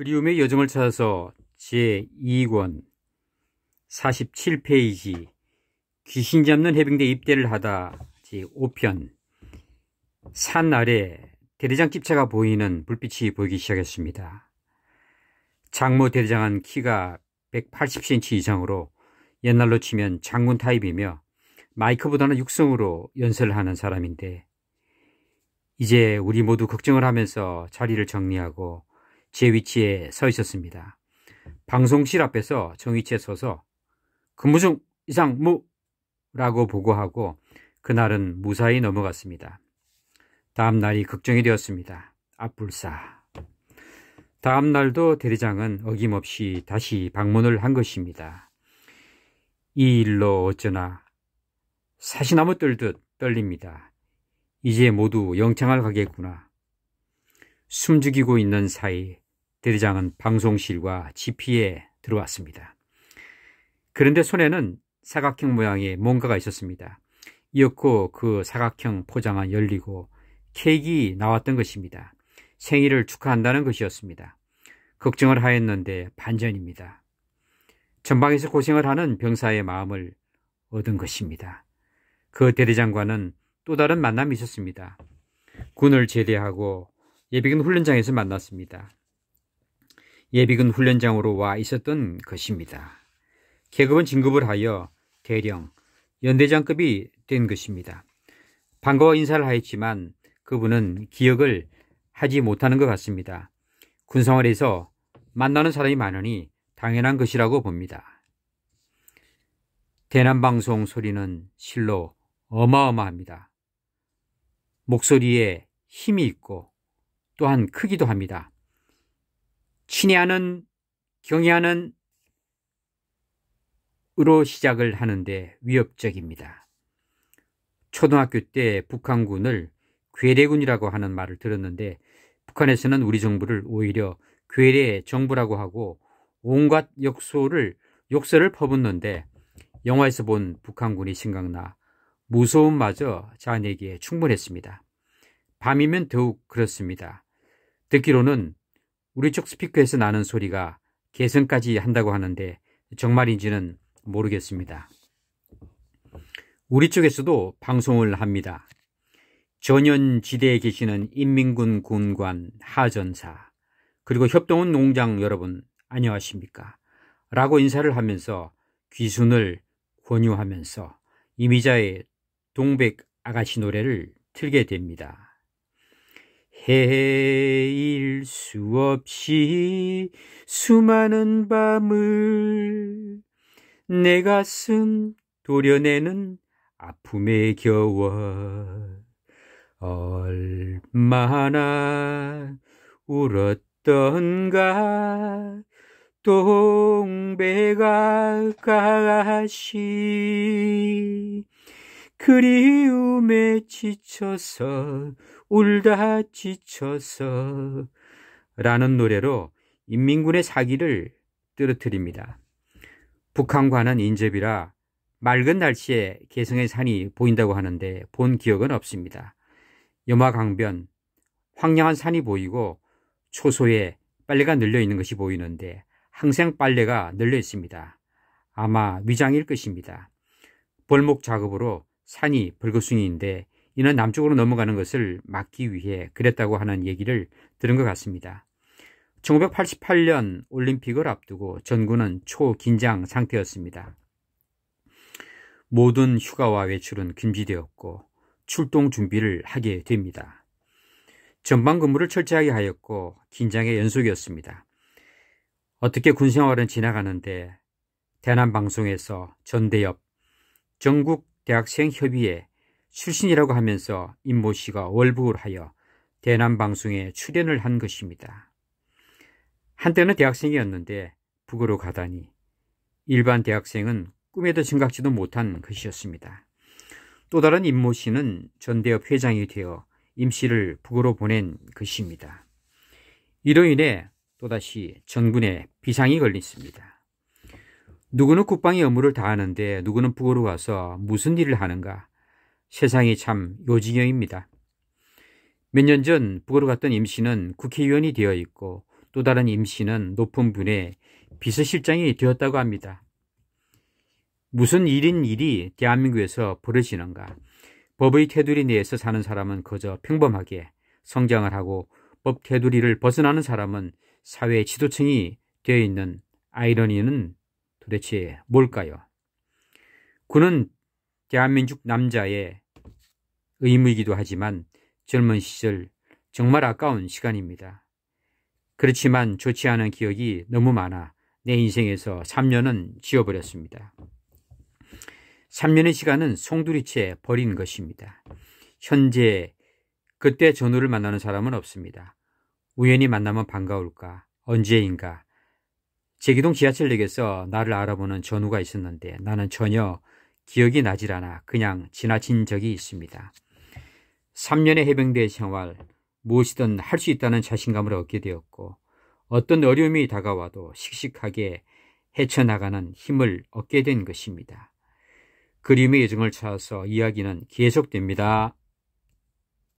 그리움의 여정을 찾아서 제2권 47페이지 귀신 잡는 해병대 입대를 하다 제5편 산 아래 대대장 집차가 보이는 불빛이 보이기 시작했습니다. 장모 대대장은 키가 180cm 이상으로 옛날로 치면 장군 타입이며 마이크보다는 육성으로 연설을 하는 사람인데 이제 우리 모두 걱정을 하면서 자리를 정리하고 제 위치에 서 있었습니다. 방송실 앞에서 정위치에 서서 근무 중 이상 무! 라고 보고하고 그날은 무사히 넘어갔습니다. 다음 날이 걱정이 되었습니다. 앞불사. 다음 날도 대리장은 어김없이 다시 방문을 한 것입니다. 이 일로 어쩌나 사시나무 떨듯 떨립니다. 이제 모두 영창을 가겠구나. 숨죽이고 있는 사이 대리장은 방송실과 지피에 들어왔습니다. 그런데 손에는 사각형 모양의 뭔가가 있었습니다. 이었고 그 사각형 포장은 열리고 케이크 나왔던 것입니다. 생일을 축하한다는 것이었습니다. 걱정을 하였는데 반전입니다. 전방에서 고생을 하는 병사의 마음을 얻은 것입니다. 그 대대장과는 또 다른 만남이 있었습니다. 군을 제대하고 예비군 훈련장에서 만났습니다. 예비군 훈련장으로 와 있었던 것입니다. 계급은 진급을 하여 대령, 연대장급이 된 것입니다. 반가워 인사를 하였지만 그분은 기억을 하지 못하는 것 같습니다. 군생활에서 만나는 사람이 많으니 당연한 것이라고 봅니다. 대남방송 소리는 실로 어마어마합니다. 목소리에 힘이 있고 또한 크기도 합니다. 친애하는 경애하는 으로 시작을 하는데 위협적입니다. 초등학교 때 북한군을 괴뢰군이라고 하는 말을 들었는데 북한에서는 우리 정부를 오히려 괴뢰 정부라고 하고 온갖 역소를 욕설을 퍼붓는데 영화에서 본 북한군이 생각나 무서움마저 자아내기에 충분했습니다. 밤이면 더욱 그렇습니다. 듣기로는 우리 쪽 스피커에서 나는 소리가 개선까지 한다고 하는데 정말인지는 모르겠습니다. 우리 쪽에서도 방송을 합니다. 전현지대에 계시는 인민군 군관 하전사 그리고 협동원 농장 여러분 안녕하십니까 라고 인사를 하면서 귀순을 권유하면서 이미자의 동백 아가씨 노래를 틀게 됩니다. 해일 수 없이 수많은 밤을 내 가슴 도려내는 아픔의 겨워 얼마나 울었던가 동백아 가시 그리움에 지쳐서 울다 지쳐서 라는 노래로 인민군의 사기를 떨어뜨립니다. 북한과는 인접이라 맑은 날씨에 개성의 산이 보인다고 하는데 본 기억은 없습니다. 염화강변, 황량한 산이 보이고 초소에 빨래가 늘려 있는 것이 보이는데 항상 빨래가 늘려 있습니다. 아마 위장일 것입니다. 벌목 작업으로 산이 불거숭이인데 이는 남쪽으로 넘어가는 것을 막기 위해 그랬다고 하는 얘기를 들은 것 같습니다. 1988년 올림픽을 앞두고 전구는 초긴장 상태였습니다. 모든 휴가와 외출은 금지되었고 출동 준비를 하게 됩니다. 전방 근무를 철저하게 하였고 긴장의 연속이었습니다. 어떻게 군 생활은 지나가는데 대남 방송에서 전대엽 전국 대학생협의회 출신이라고 하면서 임모 씨가 월북을 하여 대남방송에 출연을 한 것입니다. 한때는 대학생이었는데 북으로 가다니 일반 대학생은 꿈에도 생각지도 못한 것이었습니다. 또 다른 임모 씨는 전대협 회장이 되어 임 씨를 북으로 보낸 것입니다. 이로 인해 또다시 전군에 비상이 걸렸습니다. 누구는 국방의 업무를 다하는데 누구는 북으로 가서 무슨 일을 하는가. 세상이 참 요지경입니다. 몇 년 전 북으로 갔던 임씨는 국회의원이 되어 있고 또 다른 임씨는 높은 분의 비서실장이 되었다고 합니다. 무슨 일인 일이 대한민국에서 벌어지는가. 법의 테두리 내에서 사는 사람은 거저 평범하게 성장을 하고 법 테두리를 벗어나는 사람은 사회 지도층이 되어 있는 아이러니는 도대체 뭘까요? 군은 대한민국 남자의 의무이기도 하지만 젊은 시절 정말 아까운 시간입니다. 그렇지만 좋지 않은 기억이 너무 많아 내 인생에서 3년은 지워버렸습니다. 3년의 시간은 송두리째 버린 것입니다. 현재 그때 전우를 만나는 사람은 없습니다. 우연히 만나면 반가울까? 언제인가? 제기동 지하철역에서 나를 알아보는 전우가 있었는데 나는 전혀 기억이 나질 않아 그냥 지나친 적이 있습니다. 3년의 해병대 생활, 무엇이든 할 수 있다는 자신감을 얻게 되었고 어떤 어려움이 다가와도 씩씩하게 헤쳐나가는 힘을 얻게 된 것입니다. 그림의 여정을 찾아서 이야기는 계속됩니다.